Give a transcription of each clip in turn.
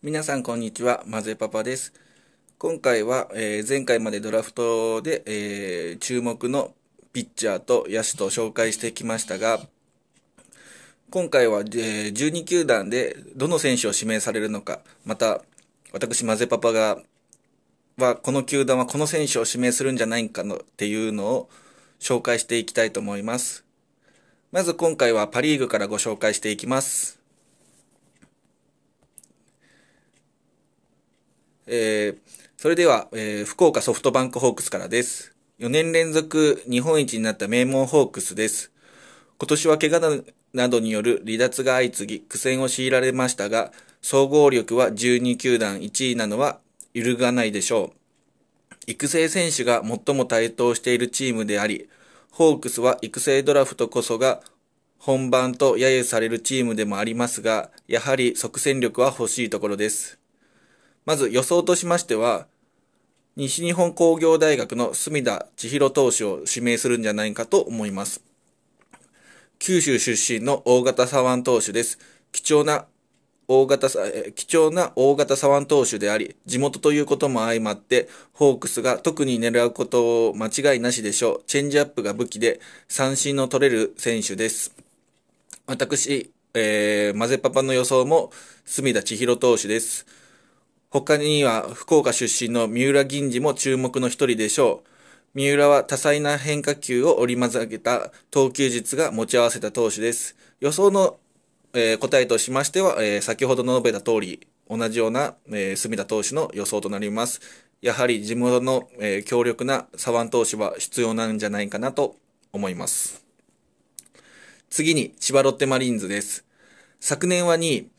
皆さんこんにちは、まぜパパです。今回は、えー、前回までドラフトで、えー、注目のピッチャーと野手と紹介してきましたが、今回は、えー、12球団でどの選手を指名されるのか、また私まぜパパが、はこの球団はこの選手を指名するんじゃないかのっていうのを紹介していきたいと思います。まず今回はパリーグからご紹介していきます。えー、それでは、えー、福岡ソフトバンクホークスからです。4年連続日本一になった名門ホークスです。今年は怪我などによる離脱が相次ぎ苦戦を強いられましたが、総合力は12球団1位なのは揺るがないでしょう。育成選手が最も対等しているチームであり、ホークスは育成ドラフトこそが本番と揶揄されるチームでもありますが、やはり即戦力は欲しいところです。まず予想としましては、西日本工業大学の隅田千尋投手を指名するんじゃないかと思います。九州出身の大型左腕投手です。貴重な大型、貴重な大型左腕投手であり、地元ということも相まって、ホークスが特に狙うことを間違いなしでしょう。チェンジアップが武器で、三振の取れる選手です。私、えー、マゼパパの予想も、隅田千尋投手です。他には福岡出身の三浦銀次も注目の一人でしょう。三浦は多彩な変化球を織り交ぜた投球術が持ち合わせた投手です。予想の、えー、答えとしましては、えー、先ほど述べた通り、同じような、えー、隅田投手の予想となります。やはり地元の、えー、強力な左腕投手は必要なんじゃないかなと思います。次に千葉ロッテマリーンズです。昨年は2位、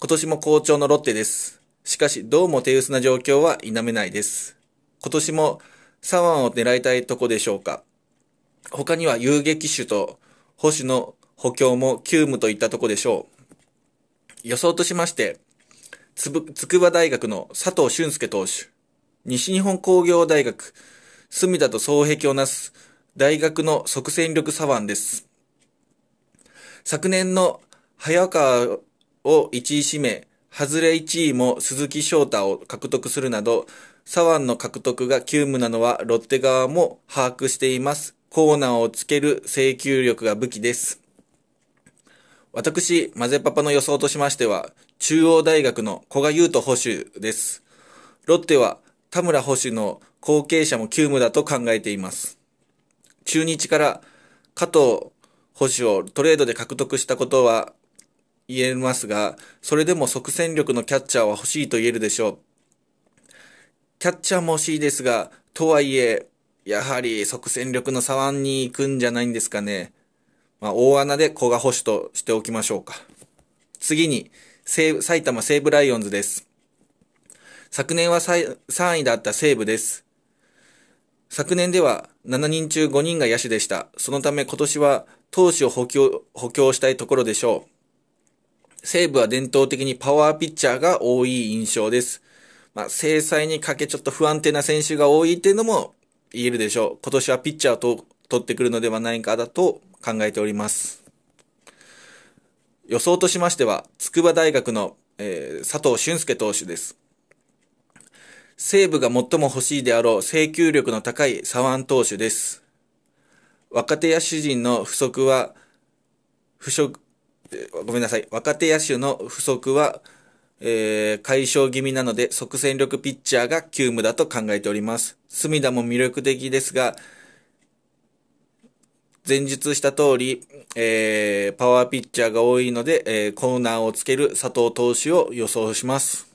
今年も好調のロッテです。しかし、どうも手薄な状況は否めないです。今年も左腕を狙いたいとこでしょうか。他には遊撃手と保守の補強も急務といったとこでしょう。予想としまして、つぶ、筑波大学の佐藤俊介投手、西日本工業大学、隅田と双璧をなす大学の即戦力左腕です。昨年の早川を1位指名、外れ1位も鈴木翔太を獲得するなど、左腕の獲得が急務なのはロッテ側も把握しています。コーナーをつける請求力が武器です。私、マゼパパの予想としましては、中央大学の古賀優斗捕手です。ロッテは田村捕手の後継者も急務だと考えています。中日から加藤捕手をトレードで獲得したことは言えますが、それでも即戦力のキャッチャーは欲しいと言えるでしょう。キャッチャーも欲しいですが、とはいえ、やはり即戦力の左腕に行くんじゃないんですかね。まあ、大穴で古賀保守としておきましょうか。次に、埼玉西武ライオンズです。昨年は3位だった西武です。昨年では7人中5人が野手でした。そのため今年は投手を補強補強したいところでしょう。西武は伝統的にパワーピッチャーが多い印象です。まあ、制裁にかけちょっと不安定な選手が多いっていうのも言えるでしょう。今年はピッチャーと取ってくるのではないかだと考えております。予想としましては、筑波大学の、えー、佐藤俊介投手です。西武が最も欲しいであろう制球力の高い左腕投手です。若手野手陣の不足は、不足、ごめんなさい、若手野手の不足は、えー、解消気味なので即戦力ピッチャーが急務だと考えております。隅田も魅力的ですが、前述した通り、えー、パワーピッチャーが多いので、えー、コーナーをつける佐藤投手を予想します。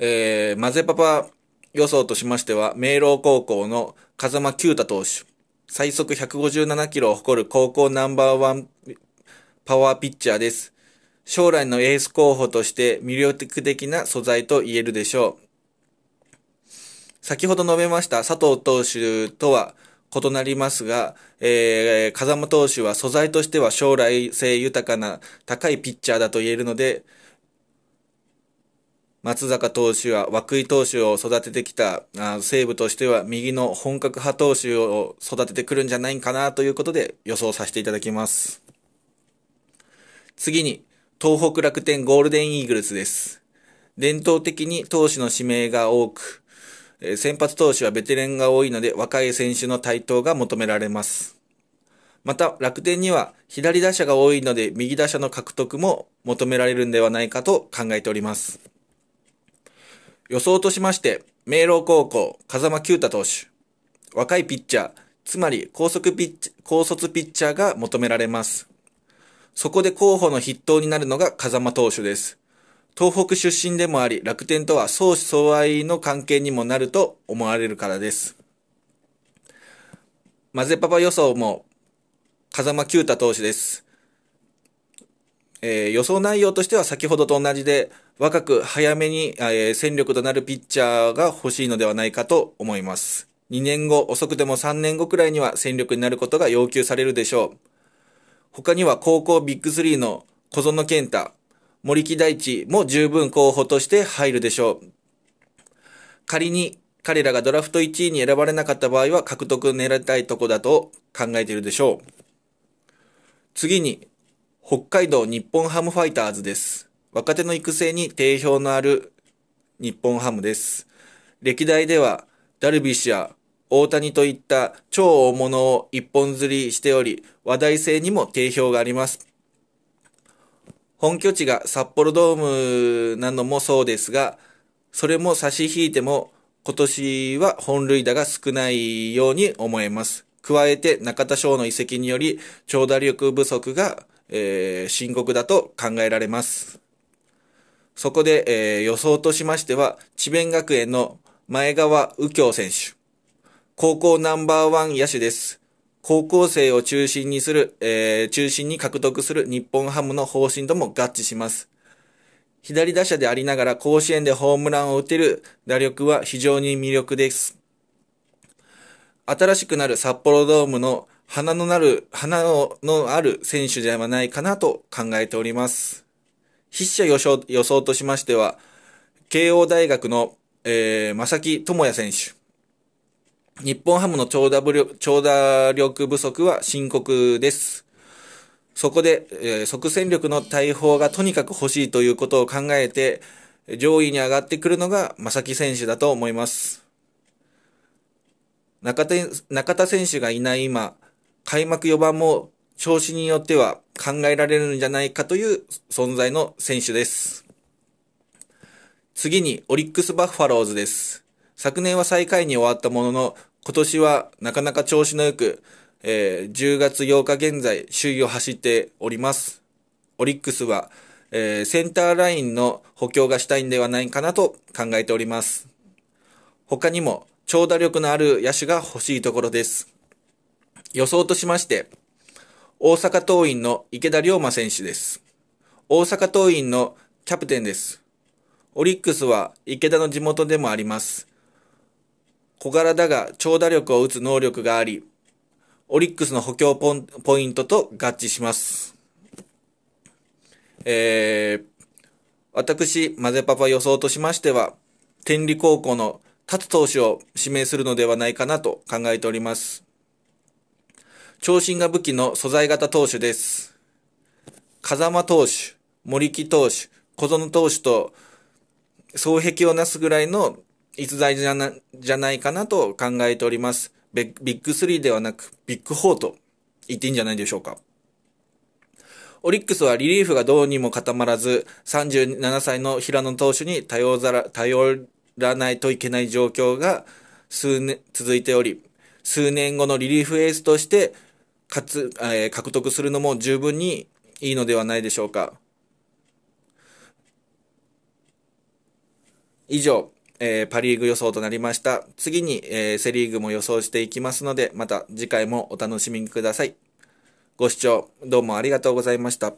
えー、マゼパパ予想としましては、明朗高校の風間久太投手、最速157キロを誇る高校ナンバーワンパワーピッチャーです。将来のエース候補として魅力的な素材と言えるでしょう。先ほど述べました佐藤投手とは異なりますが、えー、風間投手は素材としては将来性豊かな高いピッチャーだと言えるので、松坂投手は涌井投手を育ててきた西武としては右の本格派投手を育ててくるんじゃないかなということで予想させていただきます。次に、東北楽天ゴールデンイーグルスです。伝統的に投手の指名が多く、先発投手はベテランが多いので若い選手の台頭が求められます。また楽天には左打者が多いので右打者の獲得も求められるんではないかと考えております。予想としまして、明朗高校、風間九太投手、若いピッチャー、つまり高速ピッチ高卒ピッチャーが求められます。そこで候補の筆頭になるのが風間投手です。東北出身でもあり、楽天とは相思相愛の関係にもなると思われるからです。混ぜパパ予想も、風間九太投手です。えー、予想内容としては先ほどと同じで、若く早めに、えー、戦力となるピッチャーが欲しいのではないかと思います。2年後、遅くても3年後くらいには戦力になることが要求されるでしょう。他には高校ビッグ3の小園健太、森木大地も十分候補として入るでしょう。仮に彼らがドラフト1位に選ばれなかった場合は獲得狙いたいとこだと考えているでしょう。次に、北海道日本ハムファイターズです。若手の育成に定評のある日本ハムです。歴代ではダルビッシュや大谷といった超大物を一本釣りしており、話題性にも定評があります。本拠地が札幌ドームなのもそうですが、それも差し引いても今年は本塁打が少ないように思えます。加えて中田翔の移籍により長打力不足が、えー、深刻だと考えられます。そこで、えー、予想としましては、智弁学園の前川右京選手、高校ナンバーワン野手です。高校生を中心にする、えー、中心に獲得する日本ハムの方針とも合致します。左打者でありながら甲子園でホームランを打てる打力は非常に魅力です。新しくなる札幌ドームの花のなる、花のある選手ではないかなと考えております。筆者予想予想としましては、慶応大学の、えー、正木智也選手、日本ハムの長打力長打力不足は深刻です。そこで、えー、即戦力の大砲がとにかく欲しいということを考えて、上位に上がってくるのが正木選手だと思います。中田中田選手がいない今、開幕4番も調子によっては考えられるんじゃないかという存在の選手です。次にオリックス・バファローズです。昨年は最下位に終わったものの、今年はなかなか調子の良く、えー、10月8日現在、首位を走っております。オリックスは、えー、センターラインの補強がしたいんではないかなと考えております。他にも、長打力のある野手が欲しいところです。予想としまして、大阪桐蔭の池田龍馬選手です。大阪桐蔭のキャプテンです。オリックスは池田の地元でもあります。小柄だが長打力を打つ能力があり、オリックスの補強ポポイントと合致します。えー、私、マゼパパ予想としましては、天理高校の立つ投手を指名するのではないかなと考えております。長身が武器の素材型投手です。風間投手、森木投手、小園投手と、双璧をなすぐらいの逸材じゃな、じゃないかなと考えております。ビッグ3ではなく、ビッグ4と言っていいんじゃないでしょうか。オリックスはリリーフがどうにも固まらず、37歳の平野投手に頼ら頼らないといけない状況が数年続いており、数年後のリリーフエースとしてかつ、えー、獲得するのも十分にいいのではないでしょうか。以上、えー、パリーグ予想となりました。次に、えー、セリーグも予想していきますので、また次回もお楽しみください。ご視聴どうもありがとうございました。